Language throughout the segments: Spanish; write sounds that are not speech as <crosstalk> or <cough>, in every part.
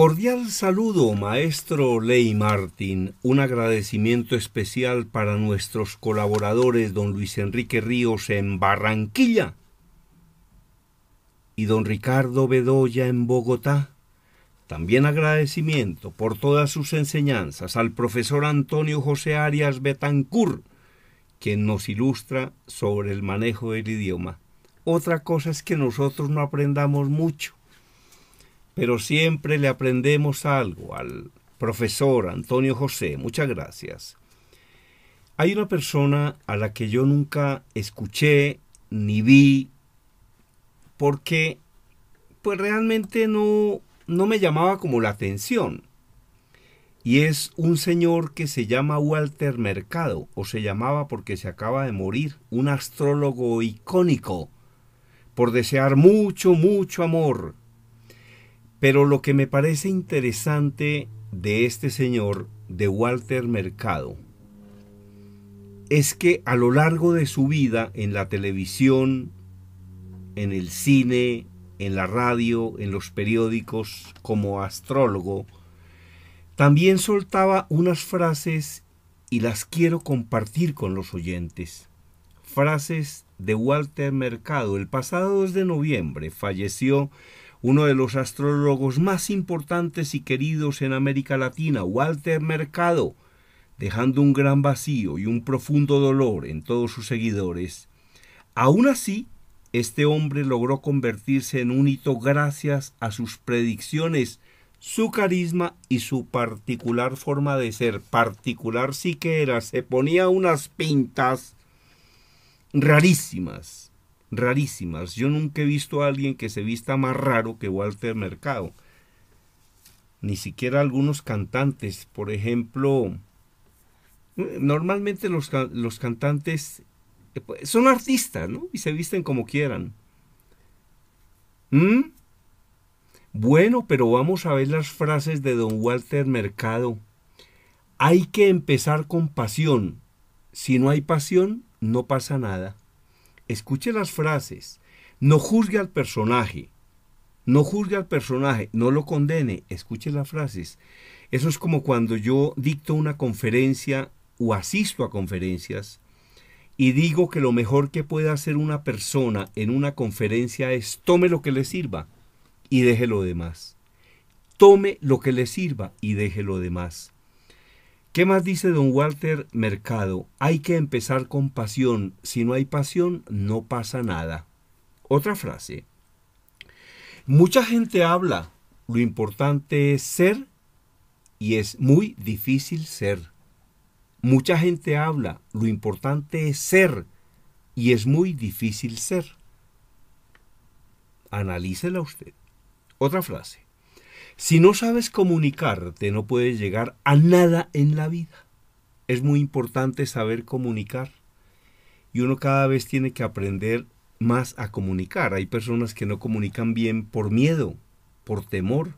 Cordial saludo, maestro Ley Martín. Un agradecimiento especial para nuestros colaboradores, don Luis Enrique Ríos en Barranquilla y don Ricardo Bedoya en Bogotá. También agradecimiento por todas sus enseñanzas al profesor Antonio José Arias Betancur, quien nos ilustra sobre el manejo del idioma. Otra cosa es que nosotros no aprendamos mucho pero siempre le aprendemos algo al profesor Antonio José. Muchas gracias. Hay una persona a la que yo nunca escuché ni vi porque pues realmente no, no me llamaba como la atención. Y es un señor que se llama Walter Mercado, o se llamaba porque se acaba de morir, un astrólogo icónico, por desear mucho, mucho amor, pero lo que me parece interesante de este señor, de Walter Mercado, es que a lo largo de su vida en la televisión, en el cine, en la radio, en los periódicos, como astrólogo, también soltaba unas frases y las quiero compartir con los oyentes. Frases de Walter Mercado. El pasado 2 de noviembre falleció uno de los astrólogos más importantes y queridos en América Latina, Walter Mercado, dejando un gran vacío y un profundo dolor en todos sus seguidores. Aún así, este hombre logró convertirse en un hito gracias a sus predicciones, su carisma y su particular forma de ser. Particular sí que era, se ponía unas pintas rarísimas rarísimas. Yo nunca he visto a alguien que se vista más raro que Walter Mercado. Ni siquiera algunos cantantes, por ejemplo, normalmente los, cantantes eh, pues, son artistas, ¿no? Y se visten como quieran. ¿Mm? Bueno, pero vamos a ver las frases de don Walter Mercado. Hay que empezar con pasión. Si no hay pasión, no pasa nada escuche las frases, no juzgue al personaje, no juzgue al personaje, no lo condene, escuche las frases. Eso es como cuando yo dicto una conferencia o asisto a conferencias y digo que lo mejor que puede hacer una persona en una conferencia es tome lo que le sirva y deje lo demás. Tome lo que le sirva y deje lo demás. ¿Qué más dice don Walter Mercado? Hay que empezar con pasión. Si no hay pasión, no pasa nada. Otra frase. Mucha gente habla. Lo importante es ser y es muy difícil ser. Mucha gente habla. Lo importante es ser y es muy difícil ser. Analícela usted. Otra frase. Si no sabes comunicarte, no puedes llegar a nada en la vida. Es muy importante saber comunicar. Y uno cada vez tiene que aprender más a comunicar. Hay personas que no comunican bien por miedo, por temor,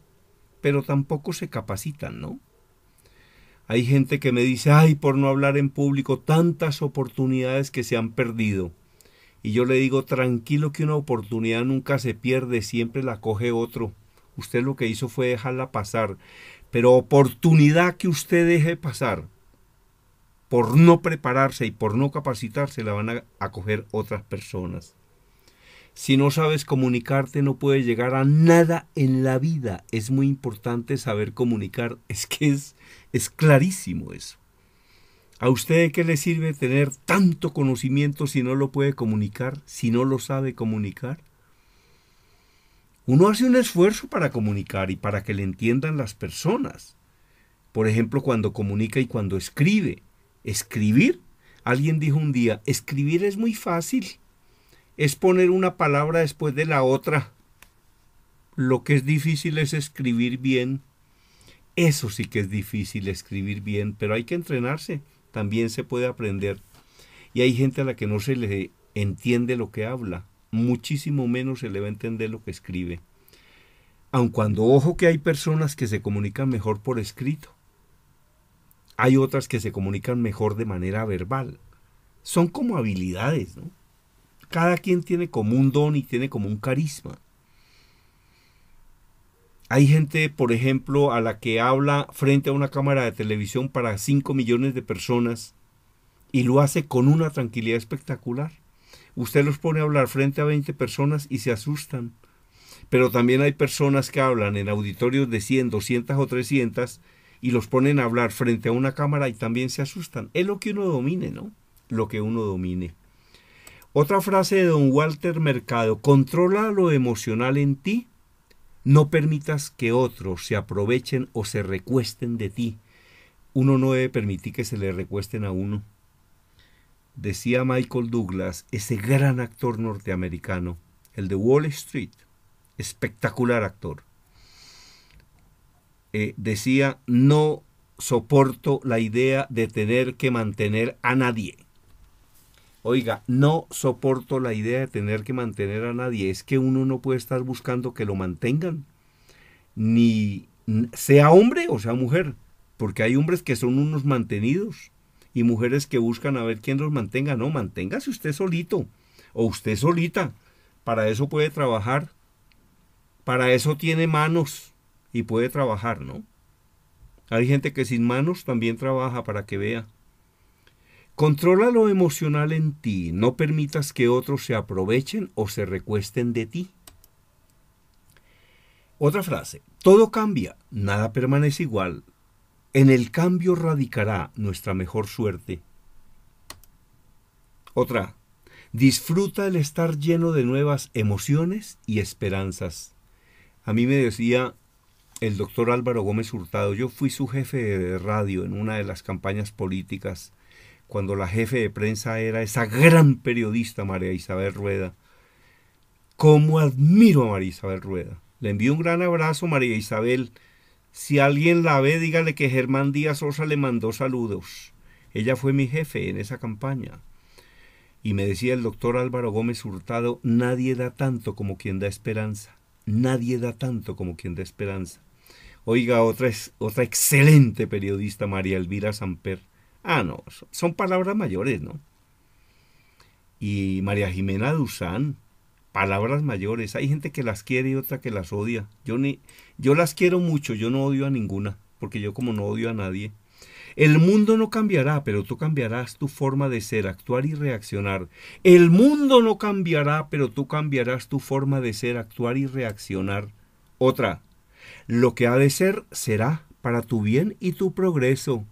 pero tampoco se capacitan, ¿no? Hay gente que me dice, ay, por no hablar en público, tantas oportunidades que se han perdido. Y yo le digo, tranquilo que una oportunidad nunca se pierde, siempre la coge otro. Usted lo que hizo fue dejarla pasar. Pero oportunidad que usted deje pasar por no prepararse y por no capacitarse la van a acoger otras personas. Si no sabes comunicarte no puedes llegar a nada en la vida. Es muy importante saber comunicar. <laughs> Es que es, es clarísimo eso. ¿A usted qué le sirve tener tanto conocimiento si no lo puede comunicar, si no lo sabe comunicar? Uno hace un esfuerzo para comunicar y para que le entiendan las personas. Por ejemplo, cuando comunica y cuando escribe. Escribir. Alguien dijo un día, escribir es muy fácil. Es poner una palabra después de la otra. Lo que es difícil es escribir bien. Eso sí que es difícil escribir bien, pero hay que entrenarse. También se puede aprender. Y hay gente a la que no se le entiende lo que habla muchísimo menos se le va a entender lo que escribe. Aun cuando ojo que hay personas que se comunican mejor por escrito. Hay otras que se comunican mejor de manera verbal. Son como habilidades, ¿no? Cada quien tiene como un don y tiene como un carisma. Hay gente, por ejemplo, a la que habla frente a una cámara de televisión para 5 millones de personas y lo hace con una tranquilidad espectacular. Usted los pone a hablar frente a 20 personas y se asustan. Pero también hay personas que hablan en auditorios de 100, 200 o 300 y los ponen a hablar frente a una cámara y también se asustan. Es lo que uno domine, ¿no? Lo que uno domine. Otra frase de don Walter Mercado, controla lo emocional en ti, no permitas que otros se aprovechen o se recuesten de ti. Uno no debe permitir que se le recuesten a uno decía Michael Douglas, ese gran actor norteamericano, el de Wall Street, espectacular actor, eh, decía, no soporto la idea de tener que mantener a nadie. Oiga, no soporto la idea de tener que mantener a nadie. Es que uno no puede estar buscando que lo mantengan. Ni sea hombre o sea mujer. Porque hay hombres que son unos mantenidos y mujeres que buscan a ver quién los mantenga. No, manténgase usted solito o usted solita. Para eso puede trabajar. Para eso tiene manos y puede trabajar, ¿no? Hay gente que sin manos también trabaja para que vea. Controla lo emocional en ti, no permitas que otros se aprovechen o se recuesten de ti. Otra frase, todo cambia, nada permanece igual, en el cambio radicará nuestra mejor suerte. Otra, disfruta el estar lleno de nuevas emociones y esperanzas. A mí me decía el doctor Álvaro Gómez Hurtado, yo fui su jefe de radio en una de las campañas políticas, cuando la jefe de prensa era esa gran periodista María Isabel Rueda. ¿Cómo admiro a María Isabel Rueda? Le envío un gran abrazo, María Isabel. Si alguien la ve, dígale que Germán Díaz Osa le mandó saludos. Ella fue mi jefe en esa campaña. Y me decía el doctor Álvaro Gómez Hurtado, nadie da tanto como quien da esperanza. Nadie da tanto como quien da esperanza. Oiga, otra, otra excelente periodista, María Elvira Samper. Ah, no, son palabras mayores, ¿no? Y María Jimena Duzán, palabras mayores. Hay gente que las quiere y otra que las odia. Yo, ni, yo las quiero mucho, yo no odio a ninguna, porque yo como no odio a nadie. El mundo no cambiará, pero tú cambiarás tu forma de ser, actuar y reaccionar. El mundo no cambiará, pero tú cambiarás tu forma de ser, actuar y reaccionar. Otra, lo que ha de ser será para tu bien y tu progreso.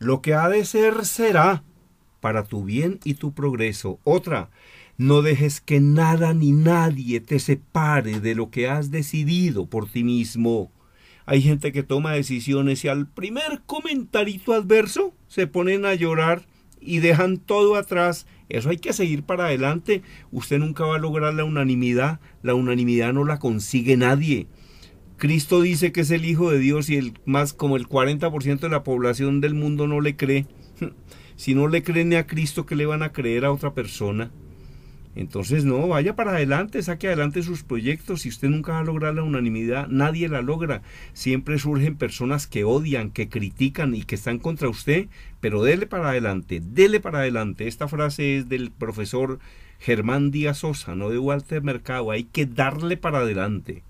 Lo que ha de ser será para tu bien y tu progreso. Otra, no dejes que nada ni nadie te separe de lo que has decidido por ti mismo. Hay gente que toma decisiones y al primer comentarito adverso se ponen a llorar y dejan todo atrás. Eso hay que seguir para adelante. Usted nunca va a lograr la unanimidad. La unanimidad no la consigue nadie. Cristo dice que es el Hijo de Dios y el, más como el 40% de la población del mundo no le cree. <laughs> Si no le creen a Cristo, ¿qué le van a creer a otra persona? Entonces, no, vaya para adelante, saque adelante sus proyectos. Si usted nunca va a lograr la unanimidad, nadie la logra. Siempre surgen personas que odian, que critican y que están contra usted, pero dele para adelante, dele para adelante. Esta frase es del profesor Germán Díaz Sosa, no de Walter Mercado. Hay que darle para adelante.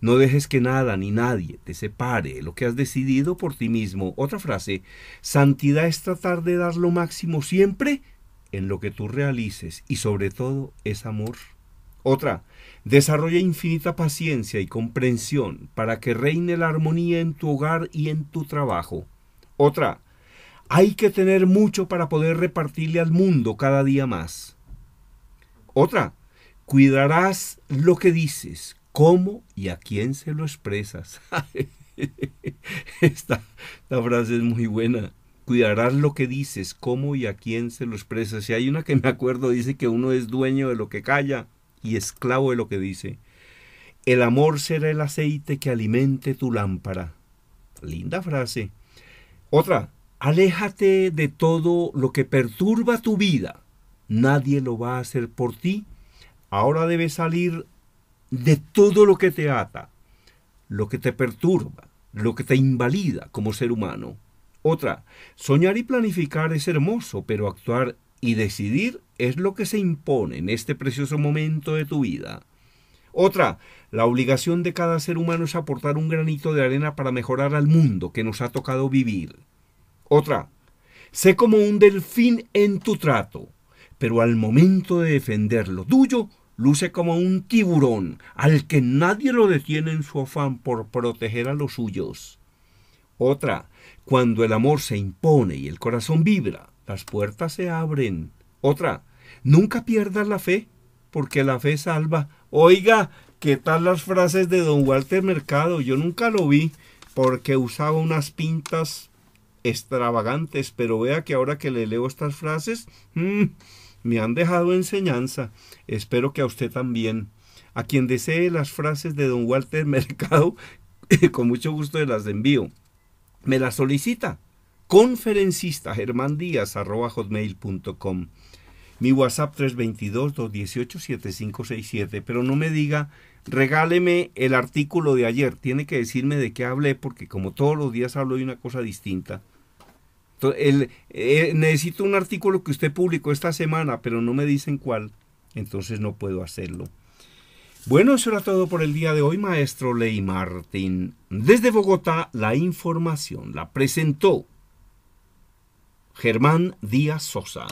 No dejes que nada ni nadie te separe lo que has decidido por ti mismo. Otra frase, santidad es tratar de dar lo máximo siempre en lo que tú realices y sobre todo es amor. Otra, desarrolla infinita paciencia y comprensión para que reine la armonía en tu hogar y en tu trabajo. Otra, hay que tener mucho para poder repartirle al mundo cada día más. Otra, cuidarás lo que dices, cómo y a quién se lo expresas. <laughs> Esta, frase es muy buena cuidarás lo que dices, cómo y a quién se lo expresas. Si hay una que me acuerdo, dice que uno es dueño de lo que calla y esclavo de lo que dice. El amor será el aceite que alimente tu lámpara. Linda frase. Otra, aléjate de todo lo que perturba tu vida. Nadie lo va a hacer por ti. Ahora debes salir de todo lo que te ata, lo que te perturba, lo que te invalida como ser humano. Otra, soñar y planificar es hermoso, pero actuar y decidir es lo que se impone en este precioso momento de tu vida. Otra, la obligación de cada ser humano es aportar un granito de arena para mejorar al mundo que nos ha tocado vivir. Otra, sé como un delfín en tu trato, pero al momento de defender lo tuyo, luce como un tiburón al que nadie lo detiene en su afán por proteger a los suyos. Otra, cuando el amor se impone y el corazón vibra, las puertas se abren. Otra, nunca pierdas la fe, porque la fe salva. Oiga, ¿qué tal las frases de don Walter Mercado? Yo nunca lo vi porque usaba unas pintas extravagantes, pero vea que ahora que le leo estas frases, mm, me han dejado enseñanza. Espero que a usted también. A quien desee las frases de don Walter <laughs> Mercado, <laughs> con mucho gusto las envío me la solicita. Conferencista Germán Díaz, hotmail.com. Mi WhatsApp 322-218-7567, pero no me diga, regáleme el artículo de ayer. Tiene que decirme de qué hablé, porque como todos los días hablo de una cosa distinta. el, eh, necesito un artículo que usted publicó esta semana, pero no me dicen cuál, entonces no puedo hacerlo. Bueno, eso era todo por el día de hoy, maestro Ley Martín. Desde Bogotá, la información la presentó Germán Díaz Sosa.